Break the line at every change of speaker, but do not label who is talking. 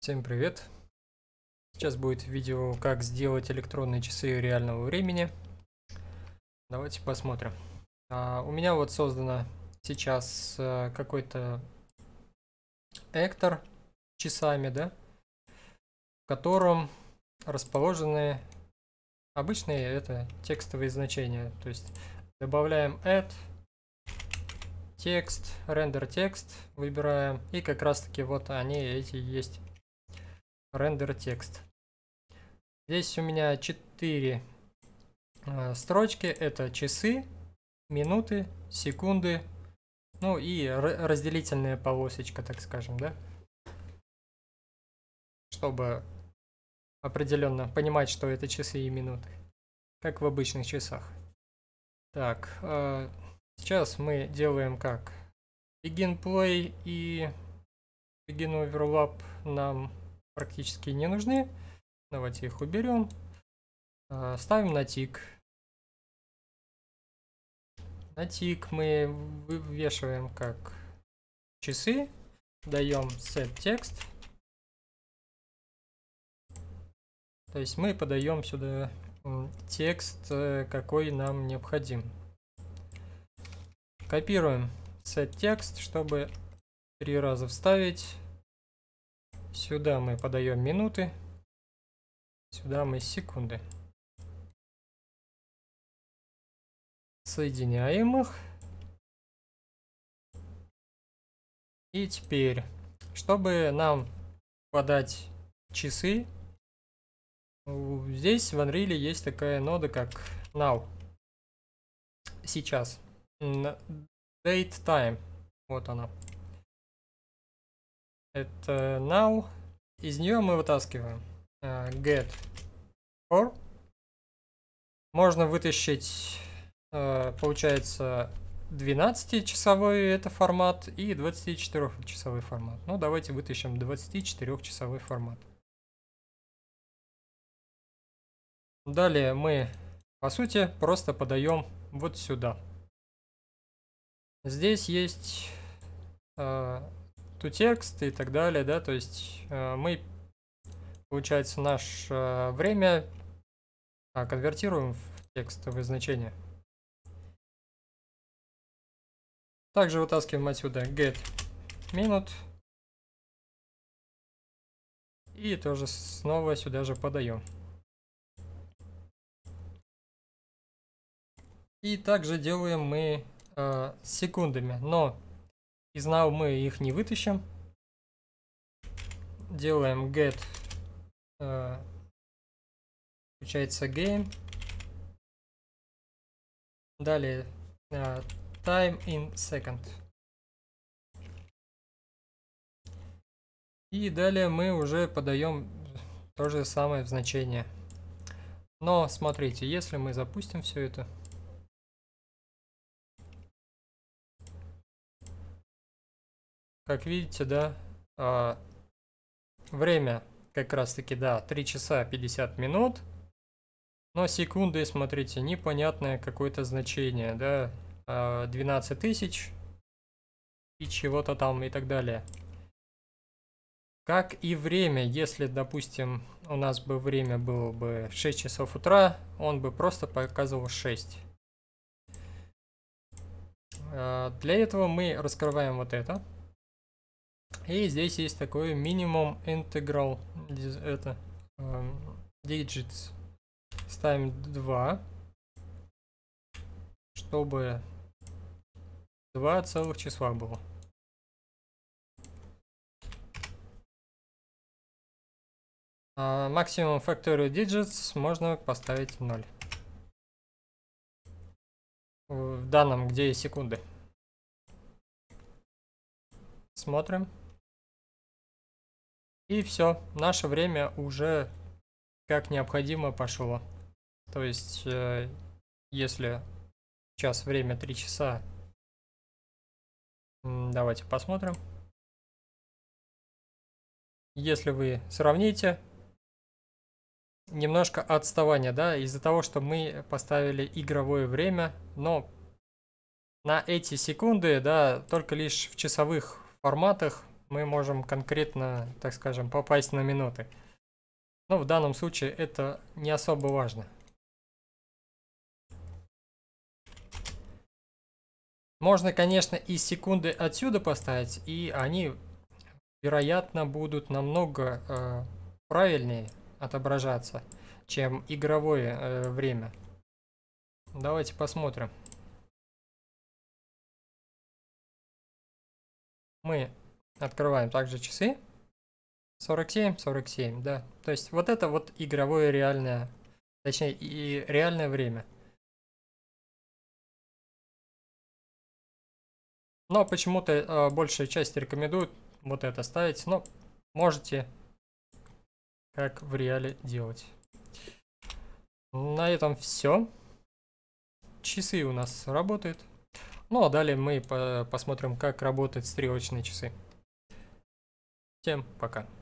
Всем привет! Сейчас будет видео, как сделать электронные часы реального времени. Давайте посмотрим. А, у меня вот создано сейчас э, какой-то эктор часами, да, в котором расположены обычные это текстовые значения. То есть добавляем add, текст, рендер текст выбираем. И как раз таки вот они эти есть рендер текст. Здесь у меня 4 э, а, строчки. Это часы, минуты, секунды, ну и разделительная полосочка, так скажем, да? Чтобы определенно понимать, что это часы и минуты. Как в обычных часах. Так, э, сейчас мы делаем как? Begin play и begin overlap нам практически не нужны. Давайте их уберем.
А, ставим на тик. На тик мы вывешиваем как часы. Даем set
текст. То есть мы подаем сюда текст, э, какой нам необходим. Копируем set текст, чтобы три раза вставить. Сюда мы подаем минуты. Сюда мы секунды.
Соединяем их. И теперь, чтобы
нам подать часы, здесь в Unreal есть такая нода, как now. Сейчас. Date
time. Вот она это
now. Из нее мы вытаскиваем э, get for. Можно вытащить, э, получается, 12-часовой это формат и 24-часовой формат. Ну, давайте вытащим 24-часовой формат. Далее мы, по сути, просто подаем вот сюда. Здесь есть э, to текст и так далее, да, то есть э, мы, получается, наше э, время а, конвертируем в текстовые значения.
Также вытаскиваем отсюда get minute. И тоже снова сюда же подаем. И также делаем мы
э, секундами, но из now мы их не вытащим. Делаем get, э, получается
game. Далее э,
time in second. И далее мы уже подаем то же самое в значение. Но смотрите, если мы запустим все это,
Как видите, да, а,
время как раз таки, да, 3 часа 50 минут. Но секунды, смотрите, непонятное какое-то значение, да, а, 12 тысяч и чего-то там и так далее. Как и время, если, допустим, у нас бы время было бы 6 часов утра, он бы просто показывал 6. А, для этого мы раскрываем вот это. И здесь есть такой минимум integral это эм, digits ставим 2 чтобы
два целых числа было а максимум factorial digits можно поставить 0 в данном где секунды Смотрим.
И все, наше время уже как необходимо пошло. То есть, э, если сейчас время 3 часа,
давайте посмотрим.
Если вы сравните, немножко отставание, да, из-за того, что мы поставили игровое время, но на эти секунды, да, только лишь в часовых форматах мы можем конкретно, так скажем, попасть на минуты. Но ну, в данном случае это не особо важно. Можно, конечно, и секунды отсюда поставить, и они, вероятно, будут намного э, правильнее отображаться, чем игровое э, время. Давайте посмотрим.
мы открываем также часы. 47, 47, да. То есть вот это вот игровое реальное, точнее и реальное время.
Но почему-то э, большая часть рекомендует вот это ставить, но ну, можете как в реале делать. На этом все. Часы у нас работают. Ну а далее мы по посмотрим, как работают стрелочные часы. Всем
пока.